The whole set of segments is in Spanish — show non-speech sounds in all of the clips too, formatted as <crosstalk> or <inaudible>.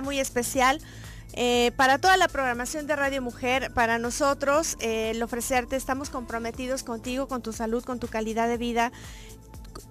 muy especial. Eh, para toda la programación de Radio Mujer, para nosotros, eh, el ofrecerte, estamos comprometidos contigo, con tu salud, con tu calidad de vida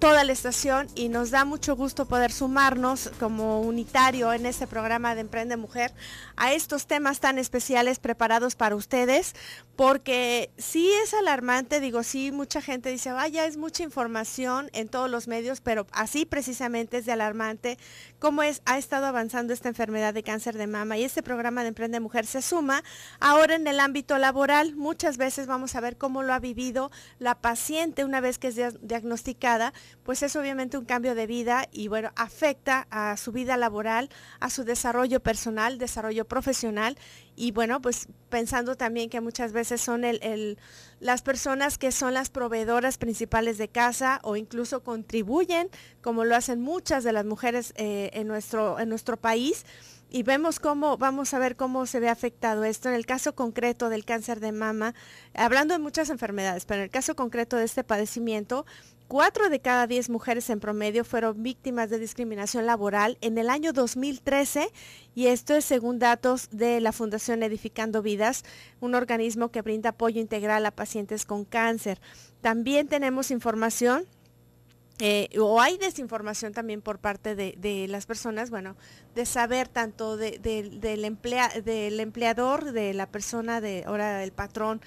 toda la estación y nos da mucho gusto poder sumarnos como unitario en este programa de Emprende Mujer a estos temas tan especiales preparados para ustedes, porque sí es alarmante, digo, sí, mucha gente dice, vaya, es mucha información en todos los medios, pero así precisamente es de alarmante cómo es, ha estado avanzando esta enfermedad de cáncer de mama y este programa de Emprende Mujer se suma ahora en el ámbito laboral. Muchas veces vamos a ver cómo lo ha vivido la paciente una vez que es diagnosticada pues es obviamente un cambio de vida y bueno, afecta a su vida laboral, a su desarrollo personal, desarrollo profesional y bueno, pues pensando también que muchas veces son las personas que son las proveedoras principales de casa o incluso contribuyen, como lo hacen muchas de las mujeres eh, en, nuestro, en nuestro país y vemos cómo, vamos a ver cómo se ve afectado esto. En el caso concreto del cáncer de mama, hablando de muchas enfermedades, pero en el caso concreto de este padecimiento, Cuatro de cada diez mujeres en promedio fueron víctimas de discriminación laboral en el año 2013 y esto es según datos de la Fundación Edificando Vidas, un organismo que brinda apoyo integral a pacientes con cáncer. También tenemos información eh, o hay desinformación también por parte de, las personas, bueno, de saber tanto del, del empleador, de la persona, de ahora el patrón,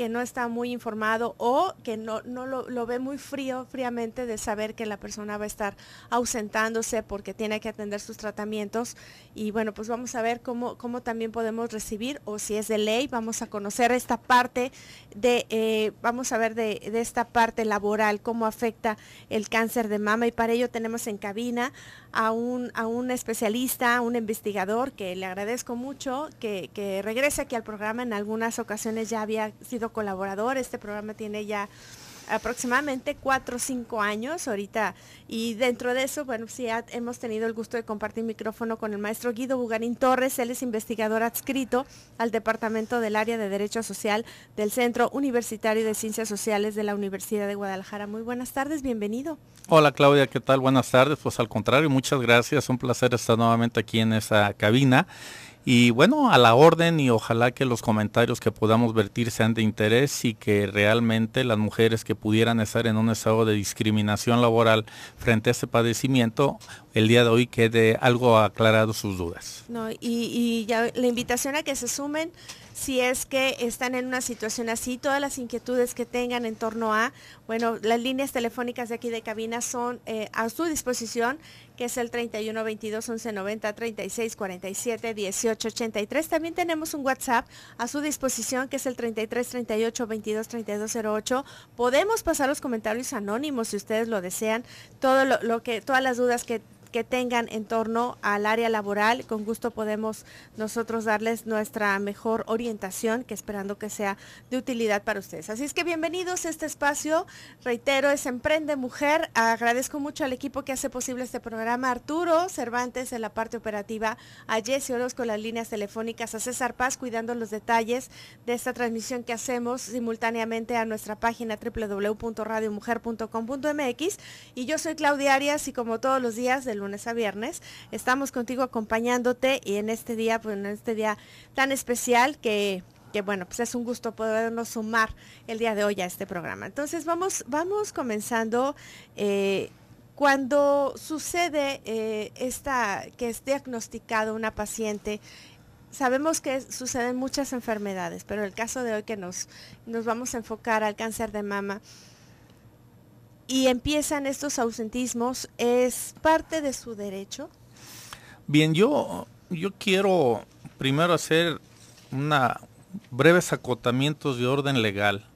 que no está muy informado o que no, no lo, ve muy frío, fríamente de saber que la persona va a estar ausentándose porque tiene que atender sus tratamientos. Y bueno, pues vamos a ver cómo, cómo también podemos recibir o si es de ley, vamos a conocer esta parte de, eh, vamos a ver de, esta parte laboral, cómo afecta el cáncer de mama. Y para ello tenemos en cabina a un, a un especialista, a un investigador que le agradezco mucho que regrese aquí al programa. En algunas ocasiones ya había sido colaborador. Este programa tiene ya aproximadamente cuatro o cinco años ahorita y dentro de eso, bueno, sí hemos tenido el gusto de compartir micrófono con el maestro Guido Bugarín Torres, él es investigador adscrito al Departamento del Área de Derecho Social del Centro Universitario de Ciencias Sociales de la Universidad de Guadalajara. Muy buenas tardes, bienvenido. Hola Claudia, ¿qué tal? Buenas tardes, pues al contrario, muchas gracias, un placer estar nuevamente aquí en esa cabina y bueno, a la orden y ojalá que los comentarios que podamos vertir sean de interés y que realmente las mujeres que pudieran estar en un estado de discriminación laboral frente a este padecimiento, el día de hoy quede algo aclarado sus dudas. y, ya la invitación a que se sumen si es que están en una situación así, todas las inquietudes que tengan en torno a, bueno, las líneas telefónicas de aquí de cabina son eh, a su disposición, que es el 31 22 11 90 36 47 18 83. También tenemos un WhatsApp a su disposición, que es el 33 38 22 32 08. Podemos pasar los comentarios anónimos si ustedes lo desean, todo que, todas las dudas que que tengan en torno al área laboral. Con gusto podemos nosotros darles nuestra mejor orientación, que esperando que sea de utilidad para ustedes. Así es que bienvenidos a este espacio. Reitero, es Emprende Mujer. Agradezco mucho al equipo que hace posible este programa. Arturo Cervantes en la parte operativa, a Jesse Orozco las líneas telefónicas, a César Paz cuidando los detalles de esta transmisión que hacemos simultáneamente a nuestra página www.radiomujer.com.mx. Y yo soy Claudia Arias y como todos los días lunes a viernes. Estamos contigo acompañándote y en este día, pues en este día tan especial que bueno, pues es un gusto podernos sumar el día de hoy a este programa. Entonces vamos, vamos comenzando eh, cuando sucede eh, esta, que es diagnosticado una paciente. Sabemos que suceden muchas enfermedades, pero el caso de hoy que nos, nos vamos a enfocar al cáncer de mama, y empiezan estos ausentismos, ¿es parte de su derecho? Bien, yo, yo quiero primero hacer una breves acotamientos de orden legal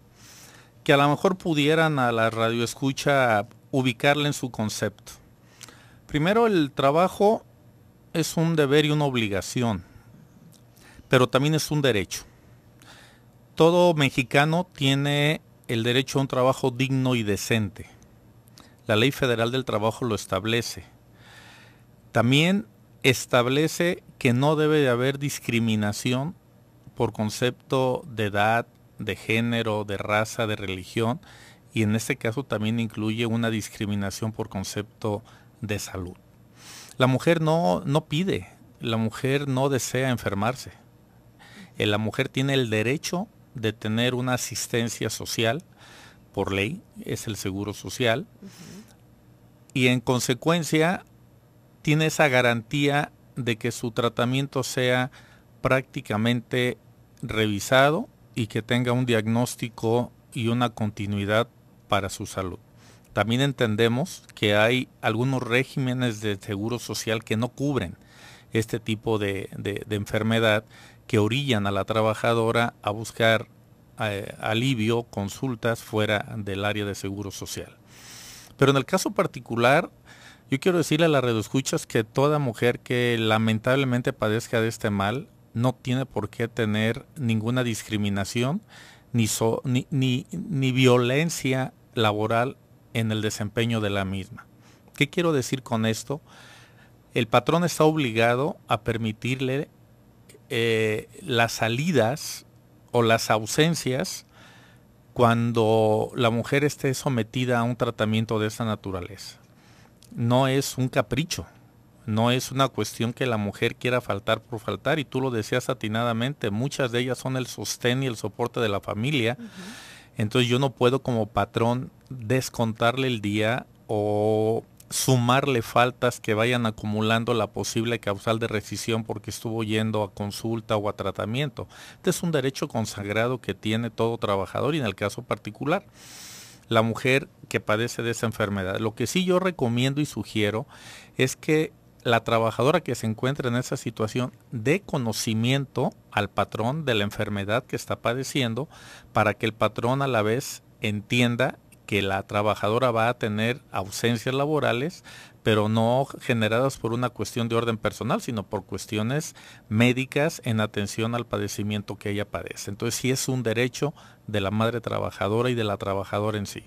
que a lo mejor pudieran a la radioescucha ubicarle en su concepto. Primero, el trabajo es un deber y una obligación, pero también es un derecho. Todo mexicano tiene el derecho a un trabajo digno y decente. La Ley Federal del Trabajo lo establece. También establece que no debe de haber discriminación por concepto de edad, de género, de raza, de religión y en este caso también incluye una discriminación por concepto de salud. La mujer no, no pide, la mujer no desea enfermarse. Eh, la mujer tiene el derecho de tener una asistencia social, por ley, es el seguro social. Y en consecuencia, tiene esa garantía de que su tratamiento sea prácticamente revisado y que tenga un diagnóstico y una continuidad para su salud. También entendemos que hay algunos regímenes de seguro social que no cubren este tipo de enfermedad que orillan a la trabajadora a buscar eh, alivio, consultas fuera del área de seguro social. Pero en el caso particular, yo quiero decirle a las redescuchas que toda mujer que lamentablemente padezca de este mal no tiene por qué tener ninguna discriminación ni, ni, ni, violencia laboral en el desempeño de la misma. ¿Qué quiero decir con esto? El patrón está obligado a permitirle eh, las salidas o las ausencias cuando la mujer esté sometida a un tratamiento de esa naturaleza. No es un capricho, no es una cuestión que la mujer quiera faltar por faltar, y tú lo decías atinadamente, muchas de ellas son el sostén y el soporte de la familia, entonces yo no puedo como patrón descontarle el día o sumarle faltas que vayan acumulando la posible causal de rescisión porque estuvo yendo a consulta o a tratamiento. Este es un derecho consagrado que tiene todo trabajador y en el caso particular la mujer que padece de esa enfermedad. Lo que sí yo recomiendo y sugiero es que la trabajadora que se encuentra en esa situación dé conocimiento al patrón de la enfermedad que está padeciendo para que el patrón a la vez entienda que la trabajadora va a tener ausencias laborales, pero no generadas por una cuestión de orden personal, sino por cuestiones médicas en atención al padecimiento que ella padece. Entonces sí es un derecho de la madre trabajadora y de la trabajadora en sí.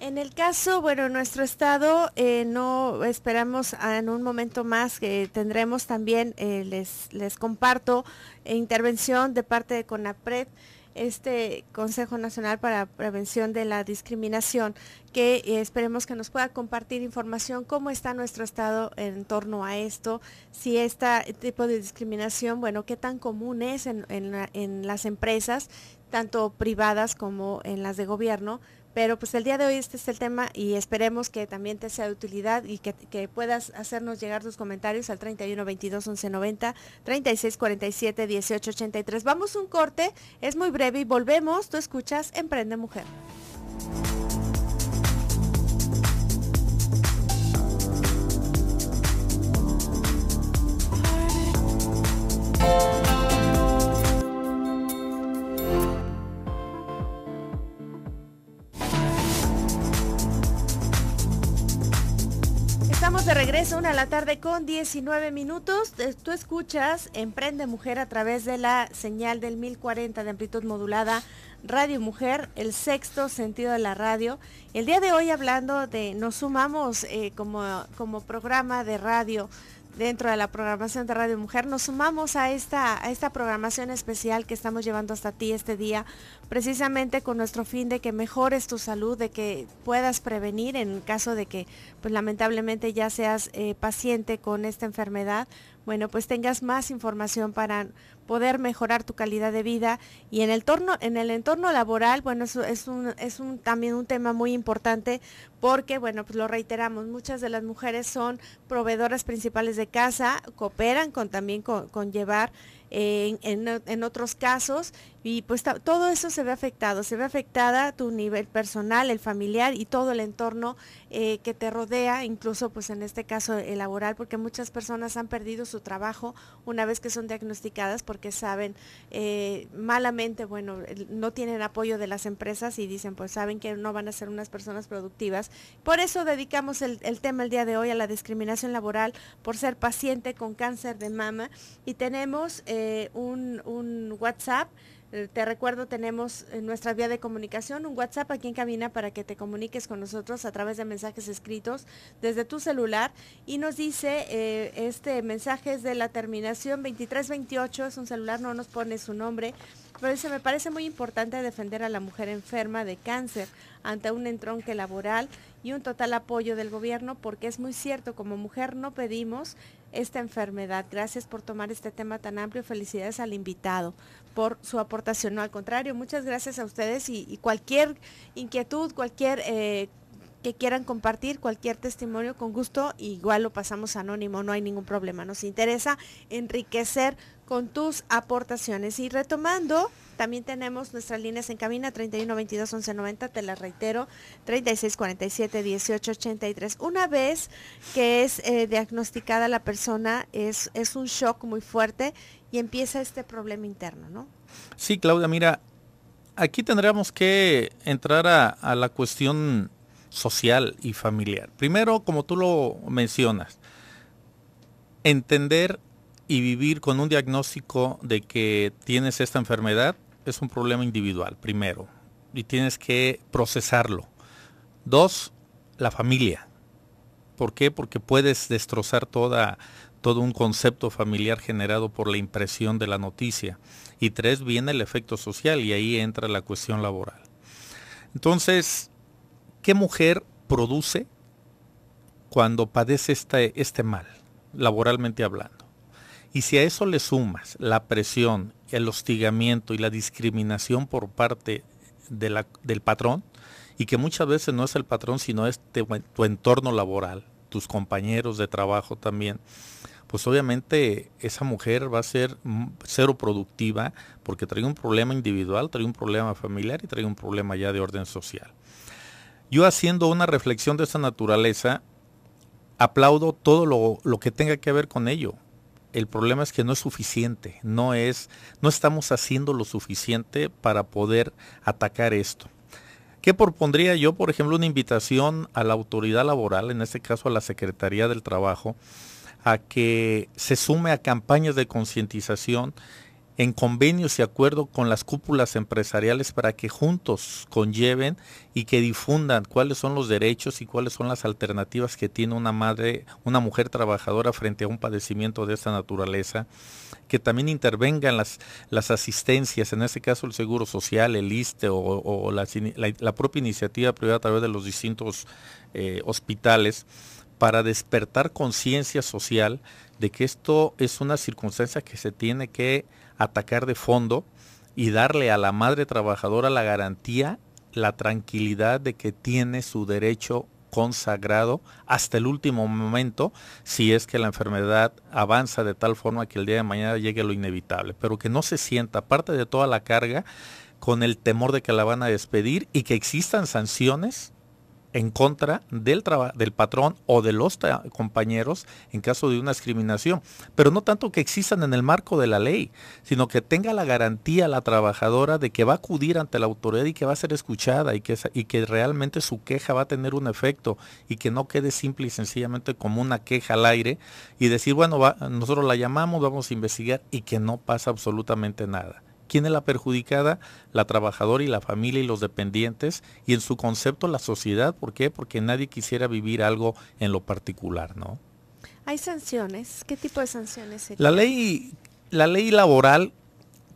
En el caso, bueno, nuestro estado eh, no esperamos en un momento más que tendremos también, eh, les, les comparto, eh, intervención de parte de CONAPRED este Consejo Nacional para Prevención de la Discriminación, que eh, esperemos que nos pueda compartir información, cómo está nuestro estado en torno a esto, si este tipo de discriminación, bueno, qué tan común es en, en las empresas, tanto privadas como en las de gobierno, pero pues el día de hoy este es el tema y esperemos que también te sea de utilidad y que, puedas hacernos llegar tus comentarios al 31 22 11 90 36 47 18 83. Vamos un corte, es muy breve y volvemos. Tú escuchas Emprende Mujer. estamos de regreso, una a la tarde con 19 minutos. Tú escuchas Emprende Mujer a través de la señal del 1040 de amplitud modulada Radio Mujer, el sexto sentido de la radio. El día de hoy hablando de, nos sumamos eh, como, programa de radio dentro de la programación de Radio Mujer, nos sumamos a esta, a esta programación especial que estamos llevando hasta ti este día precisamente con nuestro fin de que mejores tu salud, de que puedas prevenir en caso de que pues lamentablemente ya seas eh, paciente con esta enfermedad, bueno, pues tengas más información para poder mejorar tu calidad de vida y en el en el entorno laboral, bueno, eso es un es un también un tema muy importante porque bueno, pues lo reiteramos, muchas de las mujeres son proveedoras principales de casa, cooperan con también con llevar en, otros casos, y pues todo eso se ve afectado, se ve afectada tu nivel personal, el familiar y todo el entorno eh, que te rodea, incluso pues en este caso el laboral, porque muchas personas han perdido su trabajo una vez que son diagnosticadas porque saben eh, malamente, bueno, no tienen apoyo de las empresas y dicen pues saben que no van a ser unas personas productivas. Por eso dedicamos el, el tema el día de hoy a la discriminación laboral por ser paciente con cáncer de mama y tenemos... Eh, eh, un, WhatsApp. Eh, te recuerdo, tenemos en eh, nuestra vía de comunicación, un WhatsApp aquí en cabina para que te comuniques con nosotros a través de mensajes escritos desde tu celular. Y nos dice, este mensaje es de la terminación 2328, es un celular, no nos pone su nombre. Pero dice, me parece muy importante defender a la mujer enferma de cáncer ante un entronque laboral y un total apoyo del gobierno porque es muy cierto, como mujer no pedimos esta enfermedad. Gracias por tomar este tema tan amplio. Felicidades al invitado por su aportación. No, al contrario, muchas gracias a ustedes y, cualquier inquietud, cualquier... Eh, que quieran compartir cualquier testimonio con gusto, igual lo pasamos anónimo, no hay ningún problema. Nos interesa enriquecer con tus aportaciones. Y retomando, también tenemos nuestras líneas en cabina 31 22 te las reitero, 36 47 Una vez que es eh, diagnosticada la persona, es, es un shock muy fuerte y empieza este problema interno, ¿no? Sí, Claudia, mira, aquí tendríamos que entrar a la cuestión social y familiar. Primero, como tú lo mencionas, entender y vivir con un diagnóstico de que tienes esta enfermedad es un problema individual, primero, y tienes que procesarlo. Dos, la familia. ¿Por qué? Porque puedes destrozar toda, todo un concepto familiar generado por la impresión de la noticia. Y tres, viene el efecto social y ahí entra la cuestión laboral. Entonces, ¿qué mujer produce cuando padece este, este mal, laboralmente hablando? Y si a eso le sumas la presión, el hostigamiento y la discriminación por parte de la, del patrón, y que muchas veces no es el patrón, sino es tu entorno laboral, tus compañeros de trabajo también, pues obviamente esa mujer va a ser cero productiva porque trae un problema individual, trae un problema familiar y trae un problema ya de orden social. Yo haciendo una reflexión de esta naturaleza, aplaudo todo lo que tenga que ver con ello, el problema es que no es suficiente, no es, no estamos haciendo lo suficiente para poder atacar esto. ¿Qué propondría yo, por ejemplo, una invitación a la autoridad laboral, en este caso a la Secretaría del Trabajo, a que se sume a campañas de concientización en convenios y acuerdo con las cúpulas empresariales para que juntos conlleven y que difundan cuáles son los derechos y cuáles son las alternativas que tiene una madre, una mujer trabajadora frente a un padecimiento de esta naturaleza, que también intervengan las, las asistencias, en este caso el Seguro Social, el ISTE o, la, propia iniciativa privada a través de los distintos eh, hospitales para despertar conciencia social de que esto es una circunstancia que se tiene que atacar de fondo y darle a la madre trabajadora la garantía, la tranquilidad de que tiene su derecho consagrado hasta el último momento si es que la enfermedad avanza de tal forma que el día de mañana llegue lo inevitable, pero que no se sienta parte de toda la carga con el temor de que la van a despedir y que existan sanciones en contra del, del patrón o de los compañeros en caso de una discriminación. Pero no tanto que existan en el marco de la ley, sino que tenga la garantía la trabajadora de que va a acudir ante la autoridad y que va a ser escuchada y que, y que realmente su queja va a tener un efecto y que no quede simple y sencillamente como una queja al aire y decir, bueno, nosotros la llamamos, vamos a investigar y que no pasa absolutamente nada. ¿Quién es la perjudicada? La trabajadora y la familia y los dependientes y en su concepto la sociedad. ¿Por qué? Porque nadie quisiera vivir algo en lo particular, ¿no? ¿Hay sanciones? ¿Qué tipo de sanciones? Serían? La ley, la ley laboral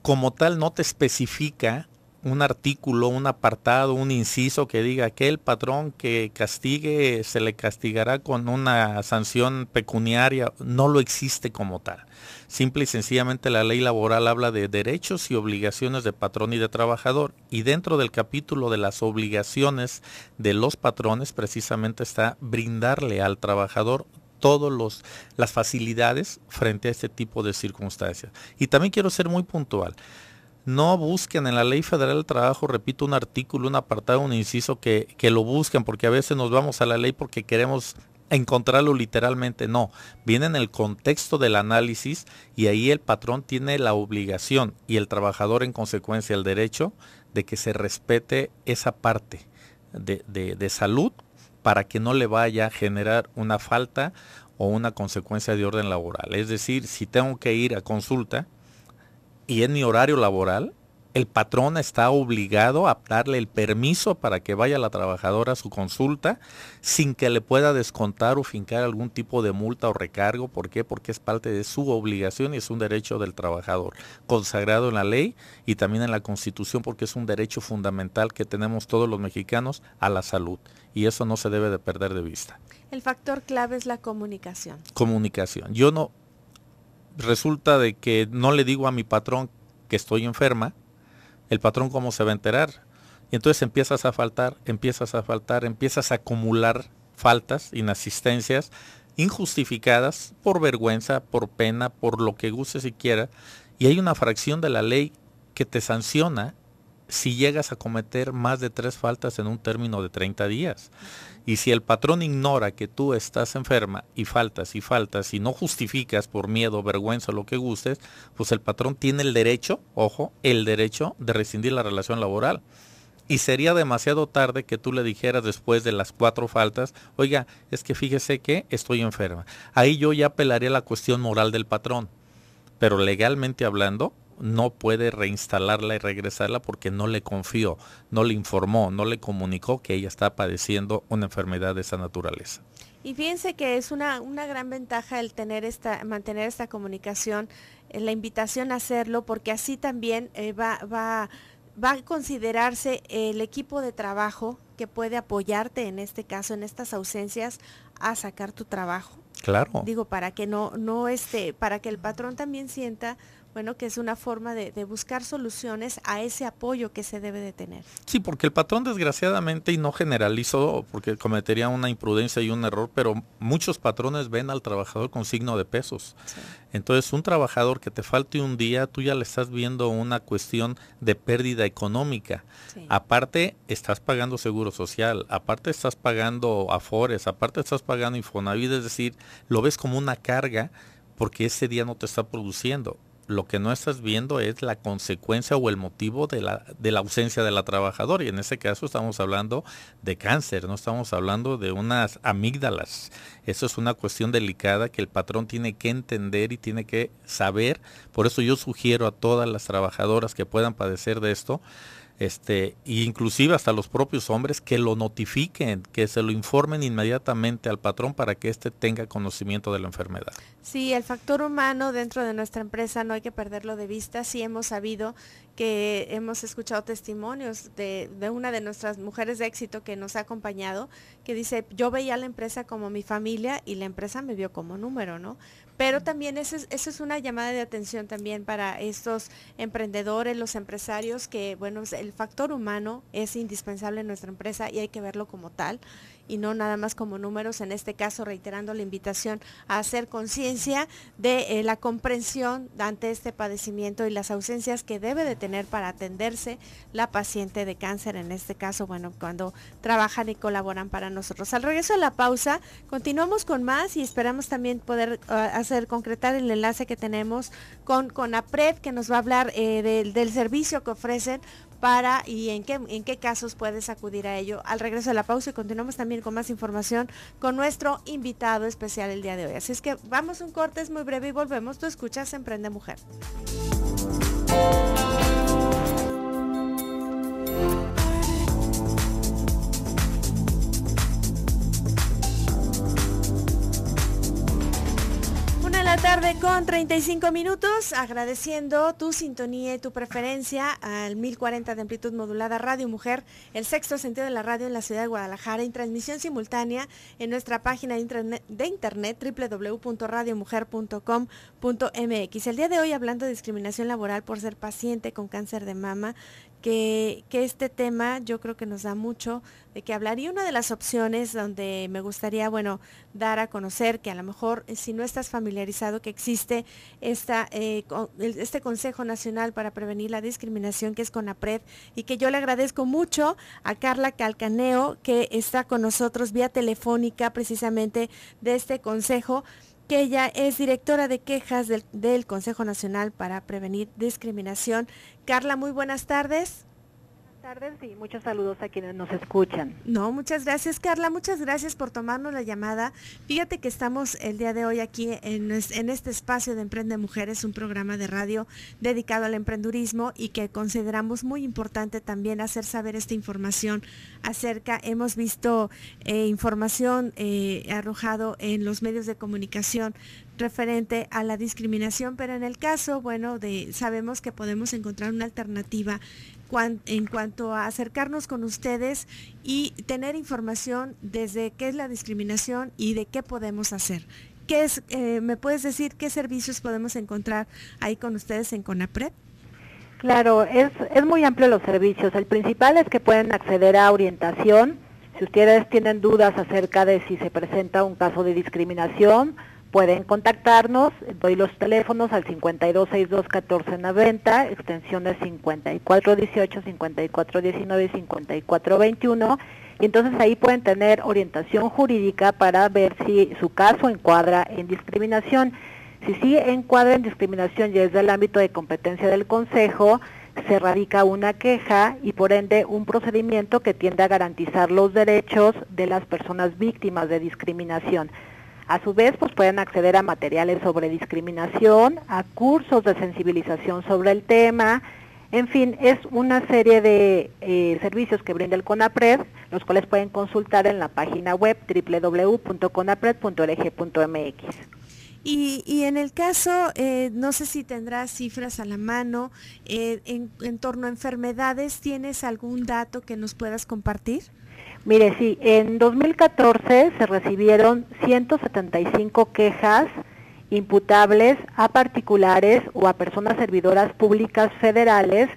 como tal no te especifica un artículo, un apartado, un inciso que diga que el patrón que castigue se le castigará con una sanción pecuniaria, no lo existe como tal. Simple y sencillamente la ley laboral habla de derechos y obligaciones de patrón y de trabajador y dentro del capítulo de las obligaciones de los patrones precisamente está brindarle al trabajador todas las facilidades frente a este tipo de circunstancias. Y también quiero ser muy puntual. No busquen en la Ley Federal del Trabajo, repito, un artículo, un apartado, un inciso que, que lo busquen, porque a veces nos vamos a la ley porque queremos encontrarlo literalmente, no. Viene en el contexto del análisis y ahí el patrón tiene la obligación y el trabajador en consecuencia el derecho de que se respete esa parte de, salud para que no le vaya a generar una falta o una consecuencia de orden laboral. Es decir, si tengo que ir a consulta y en mi horario laboral, el patrón está obligado a darle el permiso para que vaya la trabajadora a su consulta sin que le pueda descontar o fincar algún tipo de multa o recargo. ¿Por qué? Porque es parte de su obligación y es un derecho del trabajador, consagrado en la ley y también en la constitución porque es un derecho fundamental que tenemos todos los mexicanos a la salud y eso no se debe de perder de vista. El factor clave es la comunicación. Comunicación. Yo no, resulta de que no le digo a mi patrón que estoy enferma, el patrón cómo se va a enterar. Y entonces empiezas a faltar, empiezas a faltar, empiezas a acumular faltas, inasistencias injustificadas por vergüenza, por pena, por lo que guste siquiera. Y hay una fracción de la ley que te sanciona si llegas a cometer más de tres faltas en un término de 30 días. Y si el patrón ignora que tú estás enferma y faltas y faltas y no justificas por miedo, vergüenza, lo que gustes, pues el patrón tiene el derecho, ojo, el derecho de rescindir la relación laboral. Y sería demasiado tarde que tú le dijeras después de las cuatro faltas, oiga, es que fíjese que estoy enferma. Ahí yo ya apelaría a la cuestión moral del patrón. Pero legalmente hablando, no puede reinstalarla y regresarla porque no le confió, no le informó, no le comunicó que ella está padeciendo una enfermedad de esa naturaleza. Y fíjense que es una, gran ventaja el tener esta, mantener esta comunicación, eh, la invitación a hacerlo, porque así también eh, va, va, va a considerarse el equipo de trabajo que puede apoyarte en este caso, en estas ausencias, a sacar tu trabajo. Claro. Digo, para que no, no esté, para que el patrón también sienta bueno, que es una forma de, buscar soluciones a ese apoyo que se debe de tener. Sí, porque el patrón desgraciadamente, y no generalizo porque cometería una imprudencia y un error, pero muchos patrones ven al trabajador con signo de pesos. Entonces, un trabajador que te falte un día, tú ya le estás viendo una cuestión de pérdida económica. Aparte, estás pagando seguro social, aparte estás pagando afores, aparte estás pagando Infonavit, es decir, lo ves como una carga porque ese día no te está produciendo lo que no estás viendo es la consecuencia o el motivo de la, ausencia de la trabajadora. Y en ese caso estamos hablando de cáncer, no estamos hablando de unas amígdalas. Eso es una cuestión delicada que el patrón tiene que entender y tiene que saber. Por eso yo sugiero a todas las trabajadoras que puedan padecer de esto, este, inclusive hasta los propios hombres, que lo notifiquen, que se lo informen inmediatamente al patrón para que éste tenga conocimiento de la enfermedad. Sí, el factor humano dentro de nuestra empresa no hay que perderlo de vista. Sí hemos sabido que hemos escuchado testimonios de, de una de nuestras mujeres de éxito que nos ha acompañado, que dice, yo veía a la empresa como mi familia y la empresa me vio como número, ¿no? Pero también esa es, una llamada de atención también para estos emprendedores, los empresarios, que bueno, el factor humano es indispensable en nuestra empresa y hay que verlo como tal y no nada más como números, en este caso reiterando la invitación a hacer conciencia de eh, la comprensión ante este padecimiento y las ausencias que debe de tener para atenderse la paciente de cáncer, en este caso, bueno, cuando trabajan y colaboran para nosotros. Al regreso a la pausa, continuamos con más y esperamos también poder ah, hacer concretar el enlace que tenemos con, con APRED, que nos va a hablar eh, del, del servicio que ofrecen para y en qué, en qué casos puedes acudir a ello. Al regreso de la pausa y continuamos también con más información con nuestro invitado especial el día de hoy. Así es que vamos un corte, es muy breve y volvemos. Tú escuchas Emprende Mujer. tarde con 35 minutos, agradeciendo tu sintonía y tu preferencia al 1040 de amplitud modulada Radio Mujer, el sexto sentido de la radio en la ciudad de Guadalajara, en transmisión simultánea en nuestra página de internet, de internet www.radiomujer.com.mx. El día de hoy hablando de discriminación laboral por ser paciente con cáncer de mama, que, este tema yo creo que nos da mucho de que hablar. Y una de las opciones donde me gustaría, bueno, dar a conocer que a lo mejor eh, si no estás familiarizado que existe eh, este Consejo Nacional para Prevenir la Discriminación, que es CONAPRED, y que yo le agradezco mucho a Carla Calcaneo, que está con nosotros vía telefónica precisamente de este consejo que ella es directora de quejas del, del Consejo Nacional para Prevenir Discriminación. Carla, muy buenas tardes tardes y muchos saludos a quienes nos escuchan. No, muchas gracias Carla, muchas gracias por tomarnos la llamada. Fíjate que estamos el día de hoy aquí en, este espacio de Emprende Mujeres, un programa de radio dedicado al emprendurismo y que consideramos muy importante también hacer saber esta información acerca, hemos visto eh, información eh, arrojado en los medios de comunicación referente a la discriminación, pero en el caso, bueno, de sabemos que podemos encontrar una alternativa en cuanto a acercarnos con ustedes y tener información desde qué es la discriminación y de qué podemos hacer. ¿Qué es, eh, ¿Me puedes decir qué servicios podemos encontrar ahí con ustedes en CONAPRED? Claro, es, es muy amplio los servicios. El principal es que pueden acceder a orientación. Si ustedes tienen dudas acerca de si se presenta un caso de discriminación, Pueden contactarnos, doy los teléfonos al 5262-1490, extensiones 5418, 5419 y 5421. Y entonces ahí pueden tener orientación jurídica para ver si su caso encuadra en discriminación. Si sí encuadra en discriminación y es del ámbito de competencia del Consejo, se radica una queja y por ende un procedimiento que tiende a garantizar los derechos de las personas víctimas de discriminación. A su vez, pues pueden acceder a materiales sobre discriminación, a cursos de sensibilización sobre el tema, en fin, es una serie de eh, servicios que brinda el CONAPRED, los cuales pueden consultar en la página web www.conapred.org.mx. Y, y, en el caso, eh, no sé si tendrás cifras a la mano, eh, en, en torno a enfermedades, ¿tienes algún dato que nos puedas compartir? Mire, sí, en 2014 se recibieron 175 quejas imputables a particulares o a personas servidoras públicas federales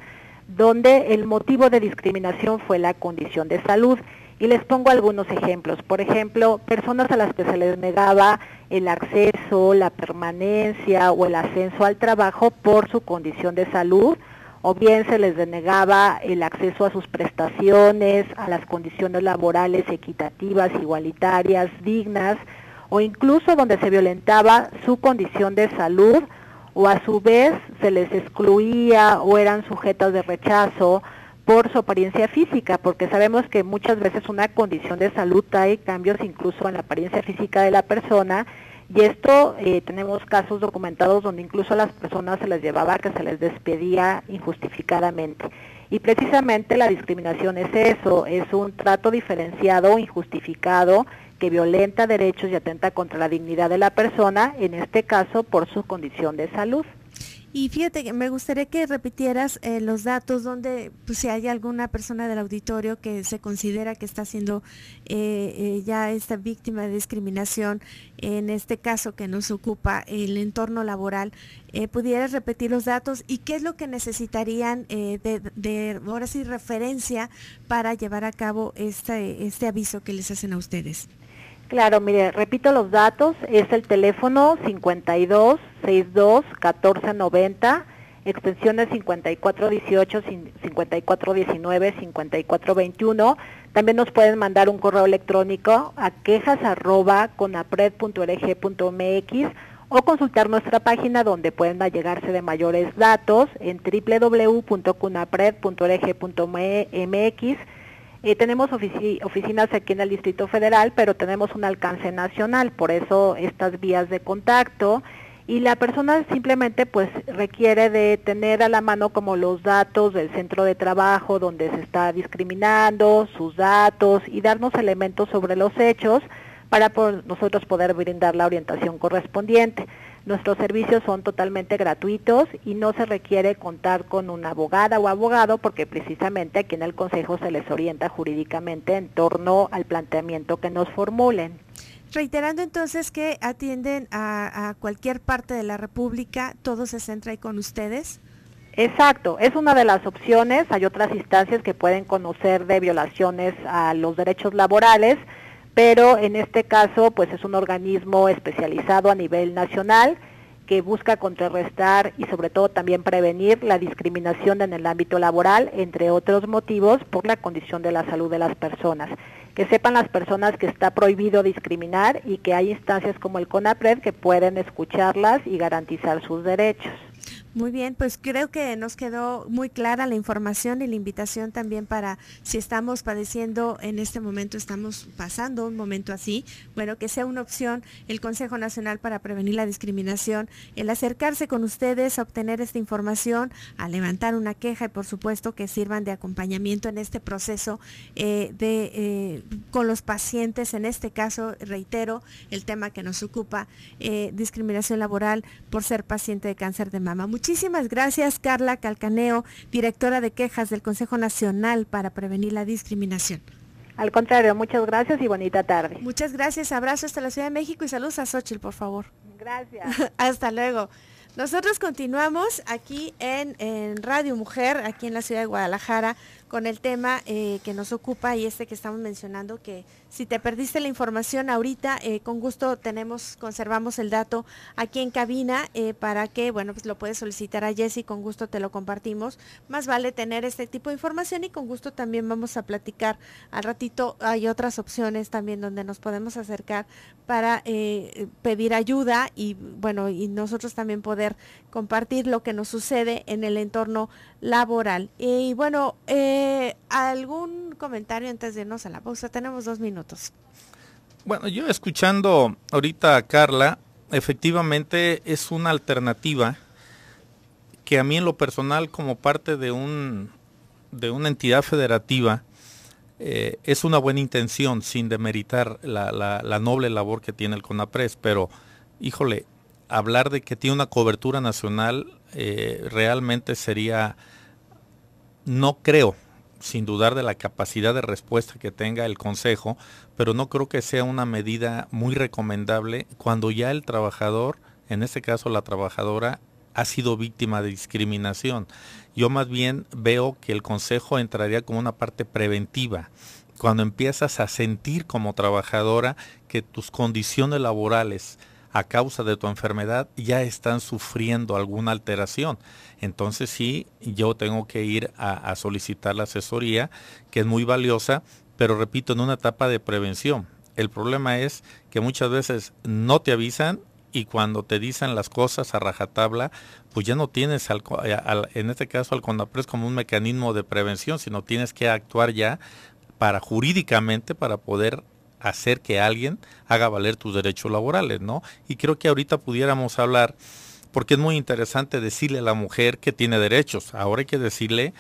donde el motivo de discriminación fue la condición de salud. Y les pongo algunos ejemplos. Por ejemplo, personas a las que se les negaba el acceso, la permanencia o el ascenso al trabajo por su condición de salud o bien se les denegaba el acceso a sus prestaciones, a las condiciones laborales equitativas, igualitarias, dignas, o incluso donde se violentaba su condición de salud o a su vez se les excluía o eran sujetos de rechazo por su apariencia física, porque sabemos que muchas veces una condición de salud trae cambios incluso en la apariencia física de la persona y esto eh, tenemos casos documentados donde incluso a las personas se les llevaba que se les despedía injustificadamente. Y precisamente la discriminación es eso, es un trato diferenciado, injustificado, que violenta derechos y atenta contra la dignidad de la persona, en este caso por su condición de salud. Y fíjate que me gustaría que repitieras eh, los datos donde, pues, si hay alguna persona del auditorio que se considera que está siendo eh, eh, ya esta víctima de discriminación, en este caso que nos ocupa el entorno laboral, pudieras repetir los datos y qué es lo que necesitarían de, de, ahora sí, referencia para llevar a cabo este, este aviso que les hacen a ustedes. Claro, mire, repito los datos, es el teléfono 52 62 14 90, extensiones 54 18, 54 54 21. También nos pueden mandar un correo electrónico a quejas o consultar nuestra página donde pueden allegarse de mayores datos en www.conapred.org.mx eh, tenemos oficinas aquí en el Distrito Federal, pero tenemos un alcance nacional, por eso estas vías de contacto. Y la persona simplemente pues requiere de tener a la mano como los datos del centro de trabajo donde se está discriminando, sus datos y darnos elementos sobre los hechos para nosotros poder brindar la orientación correspondiente. Nuestros servicios son totalmente gratuitos y no se requiere contar con una abogada o abogado porque precisamente aquí en el Consejo se les orienta jurídicamente en torno al planteamiento que nos formulen. Reiterando entonces que atienden a, cualquier parte de la República, todo se centra ahí con ustedes. Exacto, es una de las opciones. Hay otras instancias que pueden conocer de violaciones a los derechos laborales pero en este caso pues es un organismo especializado a nivel nacional que busca contrarrestar y sobre todo también prevenir la discriminación en el ámbito laboral, entre otros motivos, por la condición de la salud de las personas. Que sepan las personas que está prohibido discriminar y que hay instancias como el CONAPRED que pueden escucharlas y garantizar sus derechos. Muy bien, pues creo que nos quedó muy clara la información y la invitación también para si estamos padeciendo en este momento, estamos pasando un momento así, bueno, que sea una opción el Consejo Nacional para Prevenir la Discriminación, el acercarse con ustedes a obtener esta información, a levantar una queja y por supuesto que sirvan de acompañamiento en este proceso eh, de, eh, con los pacientes, en este caso, reitero, el tema que nos ocupa, eh, discriminación laboral por ser paciente de cáncer de mama. Muchísimas gracias, Carla Calcaneo, directora de quejas del Consejo Nacional para Prevenir la Discriminación. Al contrario, muchas gracias y bonita tarde. Muchas gracias, abrazo hasta la Ciudad de México y saludos a Xochitl, por favor. Gracias. <laughs> hasta luego. Nosotros continuamos aquí en, en Radio Mujer, aquí en la ciudad de Guadalajara, con el tema eh, que nos ocupa y este que estamos mencionando, que si te perdiste la información ahorita, eh, con gusto tenemos, conservamos el dato aquí en cabina eh, para que, bueno, pues lo puedes solicitar a Jessy, con gusto te lo compartimos. Más vale tener este tipo de información y con gusto también vamos a platicar al ratito. Hay otras opciones también donde nos podemos acercar para pedir ayuda y, bueno, y nosotros también poder compartir lo que nos sucede en el entorno laboral. Y bueno, eh, ¿algún comentario antes de irnos a la pausa? Tenemos dos minutos. Bueno, yo escuchando ahorita a Carla, efectivamente es una alternativa que a mí en lo personal como parte de, un, de una entidad federativa eh, es una buena intención sin demeritar la, la, la noble labor que tiene el CONAPRES, pero híjole, hablar de que tiene una cobertura nacional eh, realmente sería, no creo, sin dudar de la capacidad de respuesta que tenga el Consejo, pero no creo que sea una medida muy recomendable cuando ya el trabajador, en este caso la trabajadora, ha sido víctima de discriminación. Yo más bien veo que el Consejo entraría como una parte preventiva. Cuando empiezas a sentir como trabajadora que tus condiciones laborales, a causa de tu enfermedad ya están sufriendo alguna alteración. Entonces sí, yo tengo que ir a, solicitar la asesoría, que es muy valiosa, pero repito, en una etapa de prevención. El problema es que muchas veces no te avisan y cuando te dicen las cosas a rajatabla, pues ya no tienes, eh, en este caso, al CONAPRES como un mecanismo de prevención, sino tienes que actuar ya para jurídicamente para poder hacer que alguien haga valer tus derechos laborales, ¿no? Y creo que ahorita pudiéramos hablar, porque es muy interesante decirle a la mujer que tiene derechos, ahora hay que decirle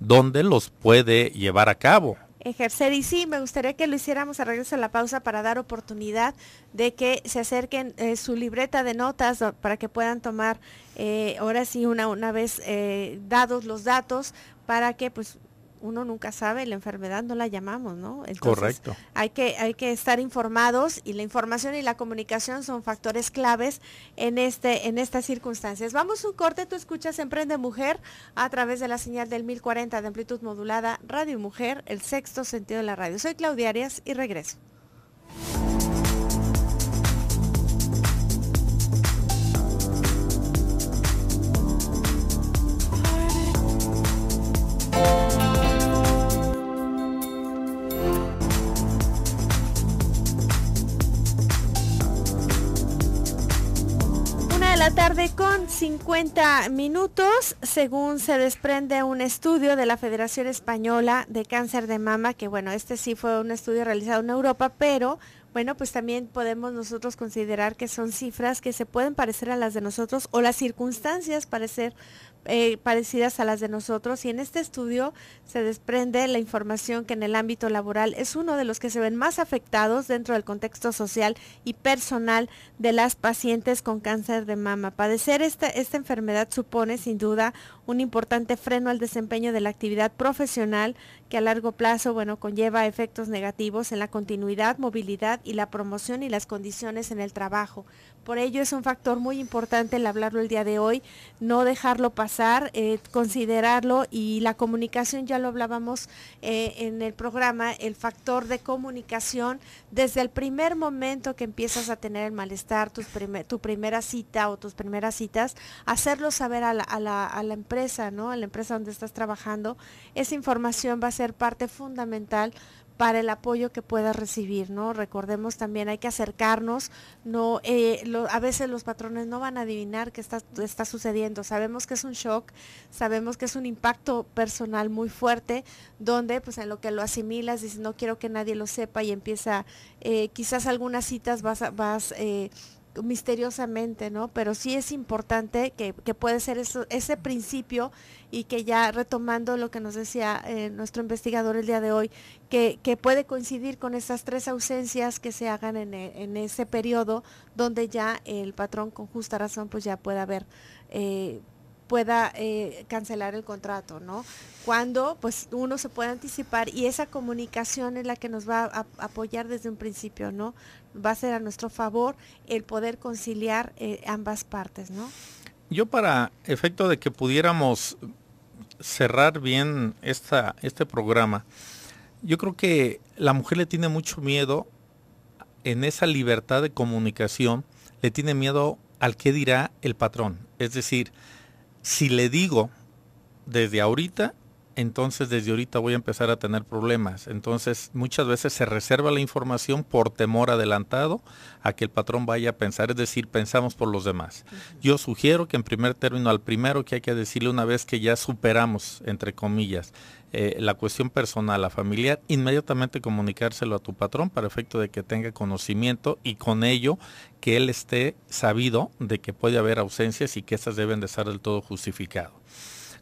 dónde los puede llevar a cabo, ejercer. Y sí, me gustaría que lo hiciéramos a regreso a la pausa para dar oportunidad de que se acerquen eh, su libreta de notas para que puedan tomar eh, ahora sí una, una vez eh, dados los datos para que pues uno nunca sabe, la enfermedad no la llamamos, ¿no? Correcto. Hay que, hay que estar informados y la información y la comunicación son factores claves en, este, en estas circunstancias. Vamos un corte, tú escuchas Emprende Mujer a través de la señal del 1040 de amplitud modulada, Radio Mujer, el sexto sentido de la radio. Soy Claudia Arias y regreso. tarde con 50 minutos, según se desprende un estudio de la Federación Española de Cáncer de Mama, que bueno, este sí fue un estudio realizado en Europa, pero bueno, pues también podemos nosotros considerar que son cifras que se pueden parecer a las de nosotros o las circunstancias parecer eh, parecidas a las de nosotros y en este estudio se desprende la información que en el ámbito laboral es uno de los que se ven más afectados dentro del contexto social y personal de las pacientes con cáncer de mama. Padecer esta, esta enfermedad supone sin duda un importante freno al desempeño de la actividad profesional que a largo plazo, bueno, conlleva efectos negativos en la continuidad, movilidad y la promoción y las condiciones en el trabajo. Por ello es un factor muy importante el hablarlo el día de hoy, no dejarlo pasar, eh, considerarlo y la comunicación, ya lo hablábamos eh, en el programa, el factor de comunicación desde el primer momento que empiezas a tener el malestar, tu primera cita o tus primeras citas, hacerlo saber a la empresa ¿no? En la empresa donde estás trabajando, esa información va a ser parte fundamental para el apoyo que puedas recibir, ¿no? Recordemos también, hay que acercarnos, no, eh, a veces los patrones no van a adivinar qué está, sucediendo. Sabemos que es un shock, sabemos que es un impacto personal muy fuerte, donde pues en lo que lo asimilas, dices, no quiero que nadie lo sepa y empieza, eh, quizás algunas citas vas, vas eh, misteriosamente, ¿no? Pero sí es importante que, puede ser ese principio y que ya retomando lo que nos decía eh, nuestro investigador el día de hoy, que, puede coincidir con esas tres ausencias que se hagan eh, en, ese periodo donde ya el patrón con justa razón pues ya pueda haber... Eh, pueda cancelar el contrato, ¿no? Cuando pues uno se puede anticipar y esa comunicación es la que nos va a apoyar desde un principio, ¿no? va a ser a nuestro favor el poder conciliar eh, ambas partes, ¿no? Yo para efecto de que pudiéramos cerrar bien esta, este programa, yo creo que la mujer le tiene mucho miedo en esa libertad de comunicación, le tiene miedo al que dirá el patrón. Es decir, si le digo desde ahorita, entonces desde ahorita voy a empezar a tener problemas. Entonces muchas veces se reserva la información por temor adelantado a que el patrón vaya a pensar, es decir, pensamos por los demás. Yo sugiero que en primer término, al primero que hay que decirle una vez que ya superamos, entre comillas, eh, la cuestión personal, la familiar, inmediatamente comunicárselo a tu patrón para efecto de que tenga conocimiento y con ello que él esté sabido de que puede haber ausencias y que esas deben de estar del todo justificadas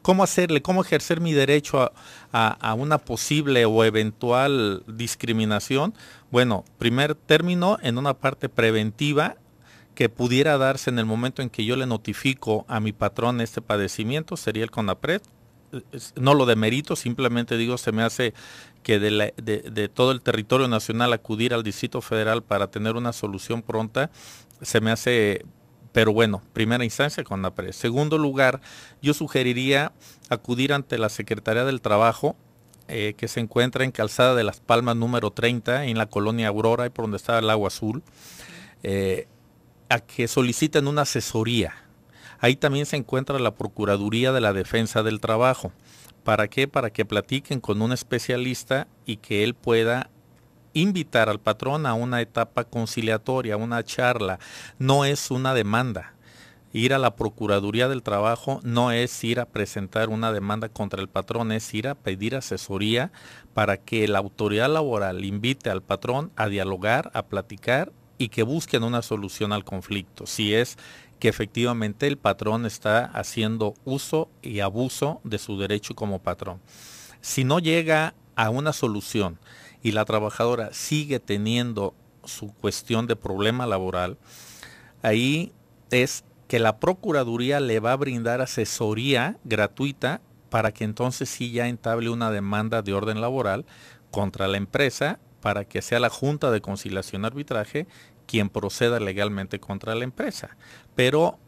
cómo hacerle, cómo ejercer mi derecho a, una posible o eventual discriminación. Bueno, primer término, en una parte preventiva, que pudiera darse en el momento en que yo le notifico a mi patrón este padecimiento sería el CONAPRED. No lo demerito, simplemente digo, se me hace que de, de, todo el territorio nacional acudir al Distrito Federal para tener una solución pronta, se me hace pero bueno, primera instancia con la PRE. Segundo lugar, yo sugeriría acudir ante la Secretaría del Trabajo, eh, que se encuentra en Calzada de las Palmas número 30, en la colonia Aurora, y por donde está el agua azul, eh, a que soliciten una asesoría. Ahí también se encuentra la Procuraduría de la Defensa del Trabajo. ¿Para qué? Para que platiquen con un especialista y que él pueda invitar al patrón a una etapa conciliatoria, una charla. No es una demanda. Ir a la Procuraduría del Trabajo no es ir a presentar una demanda contra el patrón, es ir a pedir asesoría para que la autoridad laboral invite al patrón a dialogar, a platicar y que busquen una solución al conflicto. Si es que efectivamente el patrón está haciendo uso y abuso de su derecho como patrón. Si no llega a una solución y la trabajadora sigue teniendo su cuestión de problema laboral, ahí es que la Procuraduría le va a brindar asesoría gratuita para que entonces sí ya entable una demanda de orden laboral contra la empresa para que sea la Junta de Conciliación Arbitraje quien proceda legalmente contra la empresa, pero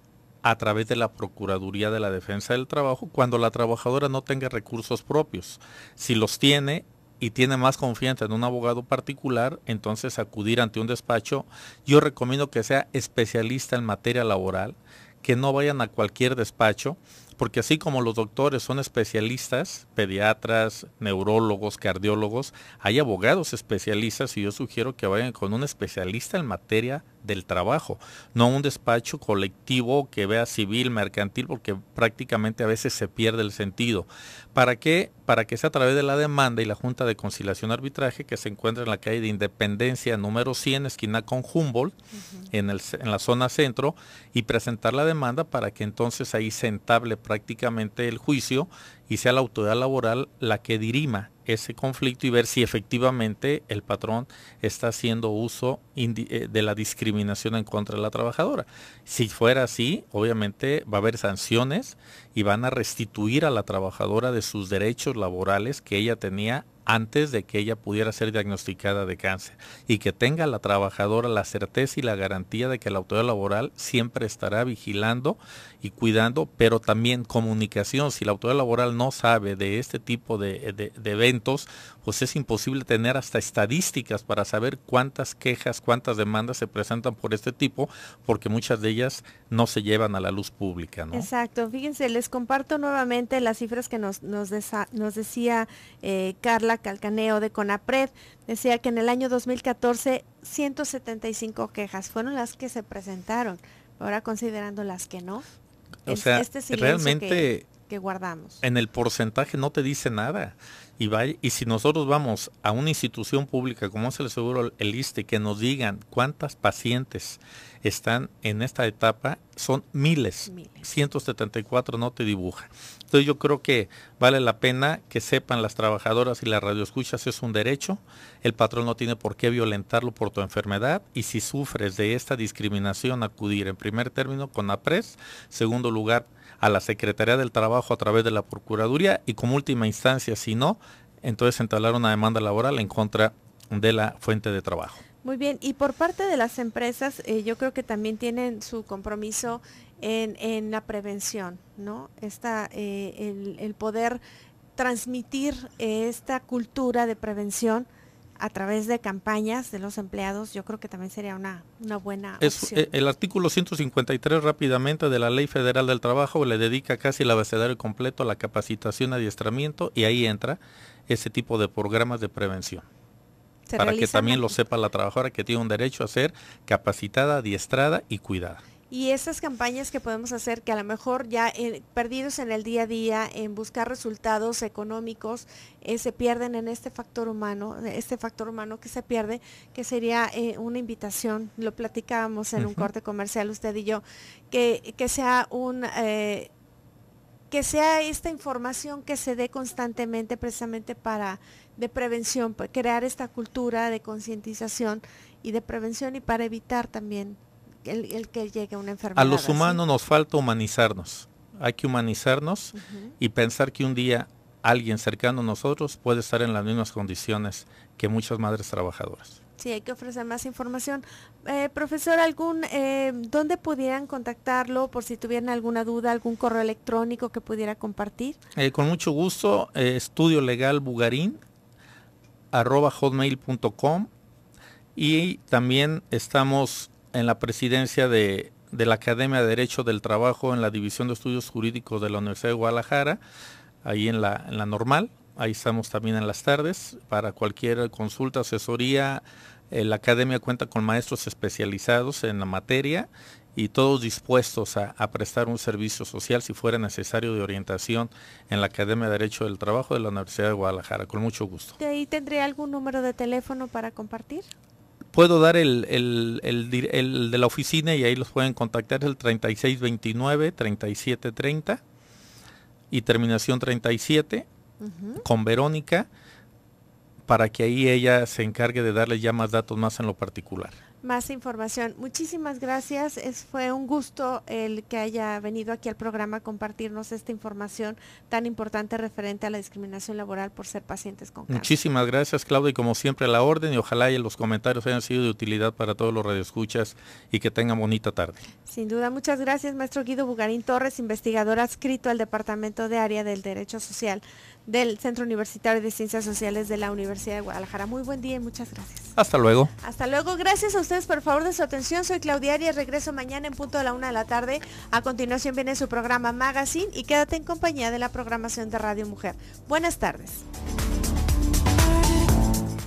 a través de la Procuraduría de la Defensa del Trabajo cuando la trabajadora no tenga recursos propios. Si los tiene, y tiene más confianza en un abogado particular, entonces acudir ante un despacho, yo recomiendo que sea especialista en materia laboral, que no vayan a cualquier despacho porque así como los doctores son especialistas, pediatras, neurólogos, cardiólogos, hay abogados especialistas y yo sugiero que vayan con un especialista en materia del trabajo, no un despacho colectivo que vea civil, mercantil, porque prácticamente a veces se pierde el sentido. ¿Para qué? Para que sea a través de la demanda y la Junta de Conciliación Arbitraje que se encuentra en la calle de Independencia número 100, esquina con Humboldt, en, en la zona centro, y presentar la demanda para que entonces ahí se entable prácticamente el juicio y sea la autoridad laboral la que dirima ese conflicto y ver si efectivamente el patrón está haciendo uso eh, de la discriminación en contra de la trabajadora. Si fuera así, obviamente va a haber sanciones y van a restituir a la trabajadora de sus derechos laborales que ella tenía antes de que ella pudiera ser diagnosticada de cáncer y que tenga la trabajadora la certeza y la garantía de que la autoridad laboral siempre estará vigilando y cuidando, pero también comunicación. Si la autoridad laboral no sabe de este tipo de, eventos, pues es imposible tener hasta estadísticas para saber cuántas quejas, cuántas demandas se presentan por este tipo, porque muchas de ellas no se llevan a la luz pública. Exacto, fíjense, les comparto nuevamente las cifras que nos, nos decía eh, Carla Calcaneo de Conapred. Decía que en el año 2014 175 quejas fueron las que se presentaron ahora considerando las que no o sea, este realmente que guardamos. En el porcentaje no te dice nada y, si nosotros vamos a una institución pública como es el Seguro el ISTE, que nos digan cuántas pacientes están en esta etapa, son miles. 174 no te dibuja. Entonces yo creo que vale la pena que sepan las trabajadoras y las radioescuchas es un derecho. El patrón no tiene por qué violentarlo por tu enfermedad y si sufres de esta discriminación acudir en primer término con APRES, segundo lugar a la Secretaría del Trabajo a través de la Procuraduría y como última instancia, si no, entonces entablar una demanda laboral en contra de la fuente de trabajo. Muy bien, y por parte de las empresas, eh, yo creo que también tienen su compromiso en, la prevención, ¿no? Esta, eh, el, poder transmitir esta cultura de prevención a través de campañas de los empleados, yo creo que también sería una, buena opción. Eh, el artículo 153 rápidamente de la Ley Federal del Trabajo le dedica casi el abecedario completo a la capacitación, adiestramiento y ahí entra ese tipo de programas de prevención. para que también lo sepa la trabajadora que tiene un derecho a ser capacitada, adiestrada y cuidada. Y estas campañas que podemos hacer, que a lo mejor ya eh, perdidos en el día a día, en buscar resultados económicos, eh, se pierden en este factor humano, este factor humano que se pierde, que sería eh, una invitación, lo platicábamos en un corte comercial usted y yo, que, que sea un que sea esta información que se dé constantemente precisamente para de prevención, pues, crear esta cultura de concientización y de prevención y para evitar también el, que llegue una enfermedad. A los humanos nos falta humanizarnos. Hay que humanizarnos y pensar que un día alguien cercano a nosotros puede estar en las mismas condiciones que muchas madres trabajadoras. Sí, hay que ofrecer más información. Eh, profesor, algún, eh, ¿dónde pudieran contactarlo por si tuvieran alguna duda, algún correo electrónico que pudiera compartir? Eh, con mucho gusto, estudio legal bugarín hotmail.com y también estamos en la presidencia de, la Academia de Derecho del Trabajo en la División de Estudios Jurídicos de la Universidad de Guadalajara, ahí en la, normal. Ahí estamos también en las tardes para cualquier consulta, asesoría. Eh, la academia cuenta con maestros especializados en la materia y todos dispuestos a, a, prestar un servicio social si fuera necesario de orientación en la Academia de Derecho del Trabajo de la Universidad de Guadalajara. Con mucho gusto. ¿De ahí tendría algún número de teléfono para compartir? puedo dar el, de la oficina y ahí los pueden contactar, el 3629-3730 y terminación 37 con Verónica para que ahí ella se encargue de darle ya más datos más en lo particular más información. Muchísimas gracias. Es, fue un gusto el que haya venido aquí al programa a compartirnos esta información tan importante referente a la discriminación laboral por ser pacientes con cáncer. Muchísimas gracias, Claudia, y como siempre la orden y ojalá y los comentarios hayan sido de utilidad para todos los radioescuchas y que tengan bonita tarde. Sin duda, muchas gracias, maestro Guido Bugarín Torres, investigador adscrito al Departamento de Área del Derecho Social del Centro Universitario de Ciencias Sociales de la Universidad de Guadalajara. Muy buen día y muchas gracias. Hasta luego. Hasta luego. Gracias a ustedes por favor de su atención. Soy Claudia y Regreso mañana en punto de la una de la tarde. A continuación viene su programa Magazine y quédate en compañía de la programación de Radio Mujer. Buenas tardes.